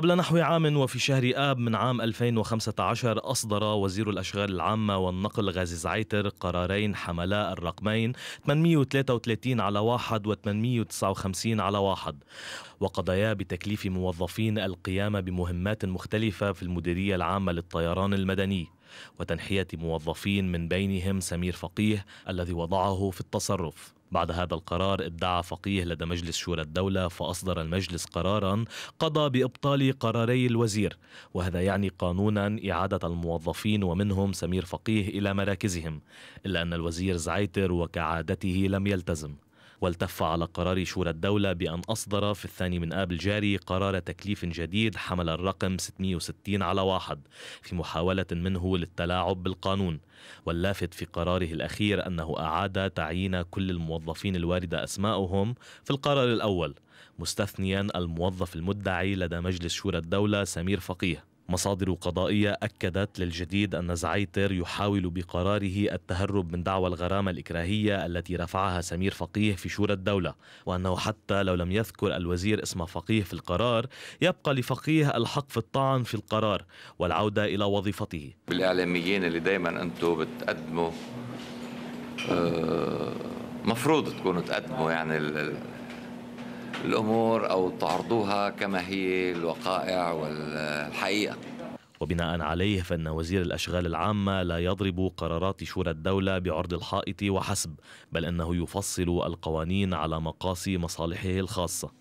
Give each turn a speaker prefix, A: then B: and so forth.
A: قبل نحو عام وفي شهر آب من عام 2015 أصدر وزير الأشغال العامة والنقل غازي زعيتر قرارين حملا الرقمين 833 على واحد و 859 على واحد وقضيا بتكليف موظفين القيام بمهمات مختلفة في المديرية العامة للطيران المدني وتنحية موظفين من بينهم سمير فقيه الذي وضعه في التصرف بعد هذا القرار ادعى فقيه لدى مجلس شورى الدولة فأصدر المجلس قرارا قضى بإبطال قراري الوزير وهذا يعني قانونا إعادة الموظفين ومنهم سمير فقيه إلى مراكزهم إلا أن الوزير زعيتر وكعادته لم يلتزم والتف على قرار شورى الدولة بأن أصدر في الثاني من آب الجاري قرار تكليف جديد حمل الرقم 660 على واحد في محاولة منه للتلاعب بالقانون واللافت في قراره الأخير أنه أعاد تعيين كل الموظفين الواردة أسماؤهم في القرار الأول مستثنيا الموظف المدعي لدى مجلس شورى الدولة سمير فقيه مصادر قضائية أكدت للجديد أن زعيتر يحاول بقراره التهرب من دعوى الغرامة الإكراهية التي رفعها سمير فقيه في شورى الدولة وأنه حتى لو لم يذكر الوزير اسم فقيه في القرار يبقى لفقيه الحق في الطعن في القرار والعودة إلى وظيفته
B: بالإعلاميين اللي دايما أنتم بتقدموا آه، مفروض تكونوا تقدموا يعني الأمور أو تعرضوها كما هي
A: الوقائع والحقيقة وبناء عليه فإن وزير الأشغال العامة لا يضرب قرارات شورى الدولة بعرض الحائط وحسب بل أنه يفصل القوانين على مقاس مصالحه الخاصة